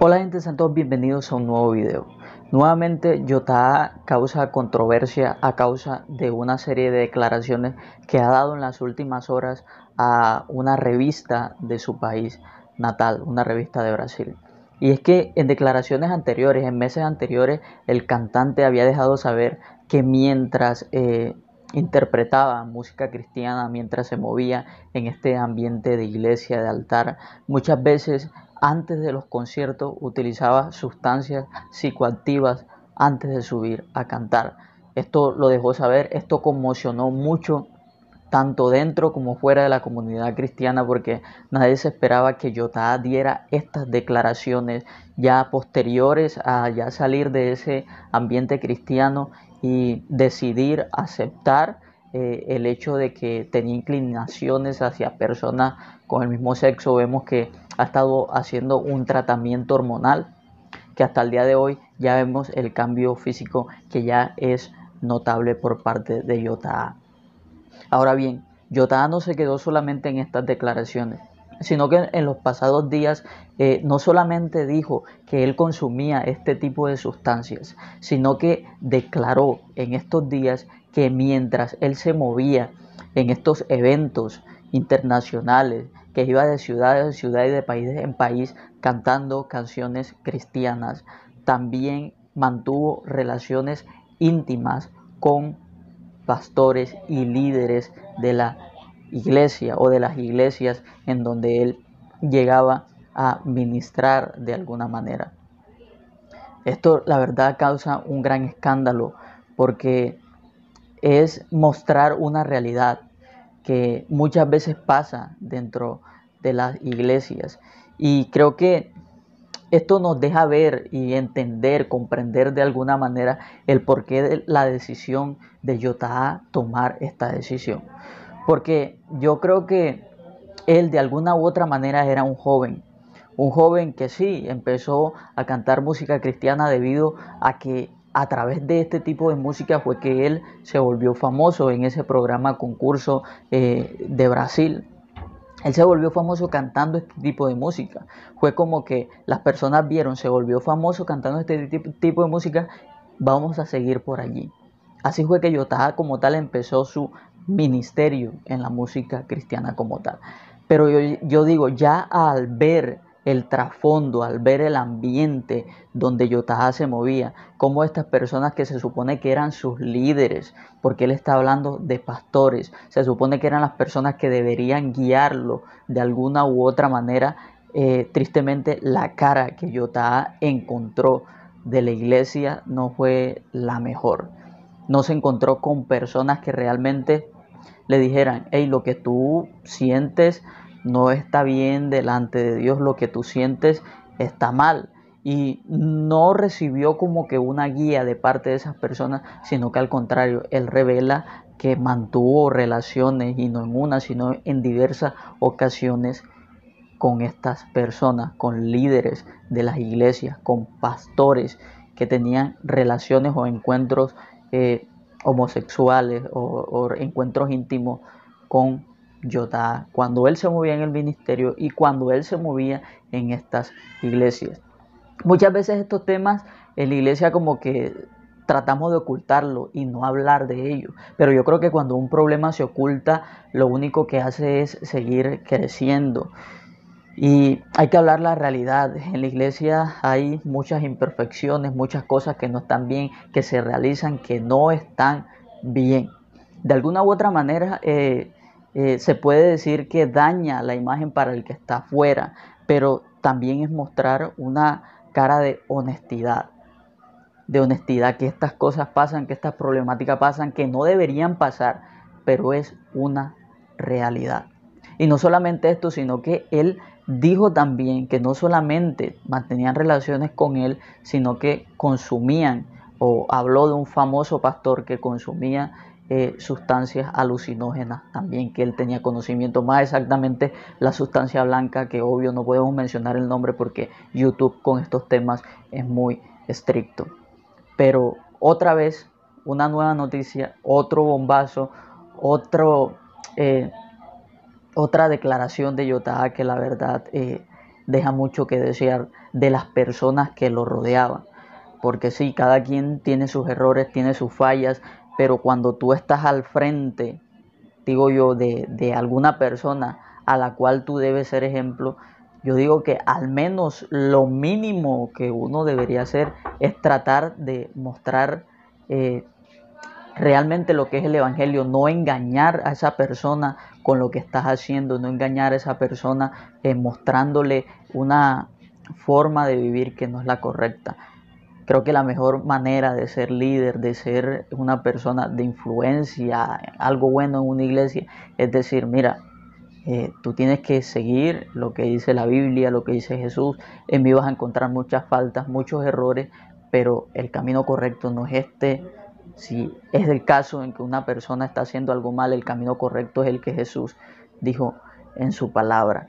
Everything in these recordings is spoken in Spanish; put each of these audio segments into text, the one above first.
Hola gente, sean bienvenidos a un nuevo video. Nuevamente Jota causa controversia a causa de una serie de declaraciones que ha dado en las últimas horas a una revista de su país natal, una revista de Brasil. Y es que en declaraciones anteriores, en meses anteriores, el cantante había dejado saber que mientras eh, interpretaba música cristiana, mientras se movía en este ambiente de iglesia, de altar, muchas veces antes de los conciertos utilizaba sustancias psicoactivas antes de subir a cantar. Esto lo dejó saber, esto conmocionó mucho tanto dentro como fuera de la comunidad cristiana, porque nadie se esperaba que Yotah diera estas declaraciones ya posteriores a ya salir de ese ambiente cristiano y decidir aceptar eh, el hecho de que tenía inclinaciones hacia personas con el mismo sexo, vemos que ha estado haciendo un tratamiento hormonal, que hasta el día de hoy ya vemos el cambio físico que ya es notable por parte de Yota. Ahora bien, Yota no se quedó solamente en estas declaraciones, sino que en los pasados días eh, no solamente dijo que él consumía este tipo de sustancias, sino que declaró en estos días que mientras él se movía en estos eventos internacionales, que iba de ciudad en ciudad y de país en país cantando canciones cristianas, también mantuvo relaciones íntimas con pastores y líderes de la iglesia o de las iglesias en donde él llegaba a ministrar de alguna manera. Esto la verdad causa un gran escándalo porque es mostrar una realidad que muchas veces pasa dentro de las iglesias. Y creo que esto nos deja ver y entender, comprender de alguna manera el porqué de la decisión de Yotá tomar esta decisión porque yo creo que él de alguna u otra manera era un joven, un joven que sí empezó a cantar música cristiana debido a que a través de este tipo de música fue que él se volvió famoso en ese programa concurso eh, de Brasil. Él se volvió famoso cantando este tipo de música. Fue como que las personas vieron, se volvió famoso cantando este tipo de música, vamos a seguir por allí. Así fue que Yotá como tal empezó su ministerio en la música cristiana como tal. Pero yo, digo, ya al ver el trasfondo, al ver el ambiente donde Yotaha se movía, como estas personas que se supone que eran sus líderes, porque él está hablando de pastores, se supone que eran las personas que deberían guiarlo de alguna u otra manera, eh, tristemente la cara que Yotaha encontró de la iglesia no fue la mejor. No se encontró con personas que realmente le dijeran, hey, lo que tú sientes no está bien delante de Dios, lo que tú sientes está mal. Y no recibió como que una guía de parte de esas personas, sino que al contrario, él revela que mantuvo relaciones, y no en una, sino en diversas ocasiones con estas personas, con líderes de las iglesias, con pastores que tenían relaciones o encuentros eh, homosexuales o, encuentros íntimos con Yotá, cuando él se movía en el ministerio y cuando él se movía en estas iglesias. Muchas veces estos temas en la iglesia como que tratamos de ocultarlo y no hablar de ello. Pero yo creo que cuando un problema se oculta, lo único que hace es seguir creciendo. Y hay que hablar la realidad. En la iglesia hay muchas imperfecciones, muchas cosas que no están bien, que se realizan, que no están bien. De alguna u otra manera eh, eh, se puede decir que daña la imagen para el que está afuera, pero también es mostrar una cara de honestidad. De honestidad, que estas cosas pasan, que estas problemáticas pasan, que no deberían pasar, pero es una realidad. Y no solamente esto, sino que él Dijo también que no solamente mantenían relaciones con él, sino que consumían, o habló de un famoso pastor que consumía eh, sustancias alucinógenas también, que él tenía conocimiento, más exactamente la sustancia blanca, que obvio no podemos mencionar el nombre porque YouTube con estos temas es muy estricto. Pero otra vez, una nueva noticia, otro bombazo, otro... Eh, otra declaración de Yotaha que la verdad eh, deja mucho que desear de las personas que lo rodeaban. Porque sí, cada quien tiene sus errores, tiene sus fallas, pero cuando tú estás al frente, digo yo, de, alguna persona a la cual tú debes ser ejemplo, yo digo que al menos lo mínimo que uno debería hacer es tratar de mostrar eh, realmente lo que es el Evangelio, no engañar a esa persona con lo que estás haciendo, no engañar a esa persona eh, mostrándole una forma de vivir que no es la correcta. Creo que la mejor manera de ser líder, de ser una persona de influencia, algo bueno en una iglesia, es decir, mira, eh, tú tienes que seguir lo que dice la Biblia, lo que dice Jesús. En mí vas a encontrar muchas faltas, muchos errores, pero el camino correcto no es este, si es el caso en que una persona está haciendo algo mal, el camino correcto es el que Jesús dijo en su palabra.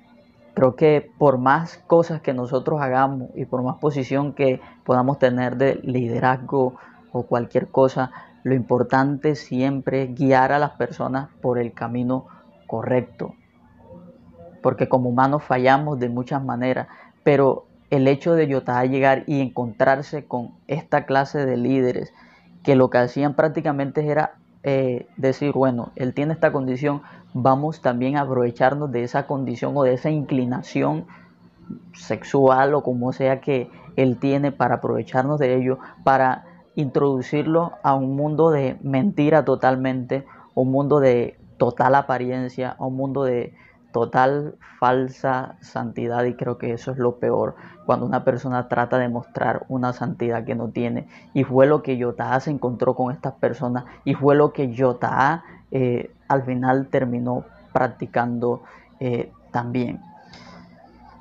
Creo que por más cosas que nosotros hagamos y por más posición que podamos tener de liderazgo o cualquier cosa, lo importante siempre es guiar a las personas por el camino correcto. Porque como humanos fallamos de muchas maneras, pero el hecho de Yotá llegar y encontrarse con esta clase de líderes, que lo que hacían prácticamente era eh, decir, bueno, él tiene esta condición, vamos también a aprovecharnos de esa condición o de esa inclinación sexual o como sea que él tiene para aprovecharnos de ello, para introducirlo a un mundo de mentira totalmente, un mundo de total apariencia, un mundo de total falsa santidad y creo que eso es lo peor cuando una persona trata de mostrar una santidad que no tiene y fue lo que J.A. se encontró con estas personas y fue lo que yo eh, al final terminó practicando eh, también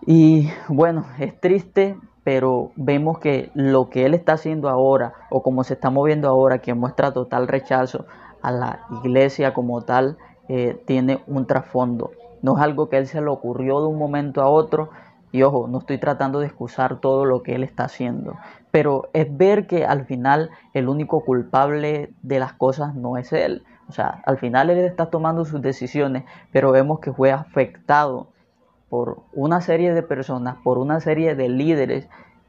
y bueno es triste pero vemos que lo que él está haciendo ahora o como se está moviendo ahora que muestra total rechazo a la iglesia como tal eh, tiene un trasfondo no es algo que él se le ocurrió de un momento a otro. Y ojo, no estoy tratando de excusar todo lo que él está haciendo. Pero es ver que al final el único culpable de las cosas no es él. O sea, al final él está tomando sus decisiones, pero vemos que fue afectado por una serie de personas, por una serie de líderes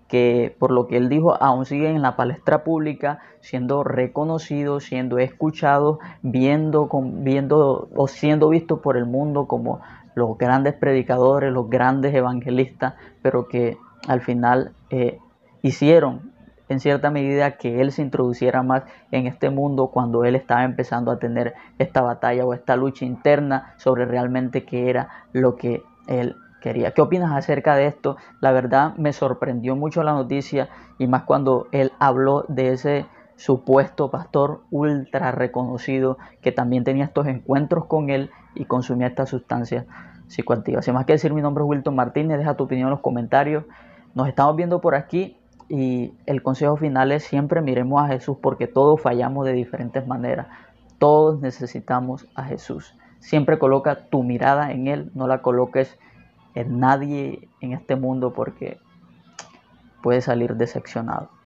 que por lo que él dijo aún siguen en la palestra pública siendo reconocidos, siendo escuchados, viendo, o siendo vistos por el mundo como los grandes predicadores, los grandes evangelistas, pero que al final eh, hicieron en cierta medida que él se introduciera más en este mundo cuando él estaba empezando a tener esta batalla o esta lucha interna sobre realmente qué era lo que él quería. ¿Qué opinas acerca de esto? La verdad me sorprendió mucho la noticia y más cuando él habló de ese supuesto pastor ultra reconocido que también tenía estos encuentros con él y consumía estas sustancias psicoactivas. Sin más que decir, mi nombre es Wilton Martínez, deja tu opinión en los comentarios. Nos estamos viendo por aquí y el consejo final es siempre miremos a Jesús porque todos fallamos de diferentes maneras. Todos necesitamos a Jesús. Siempre coloca tu mirada en Él, no la coloques nadie en este mundo porque puede salir decepcionado.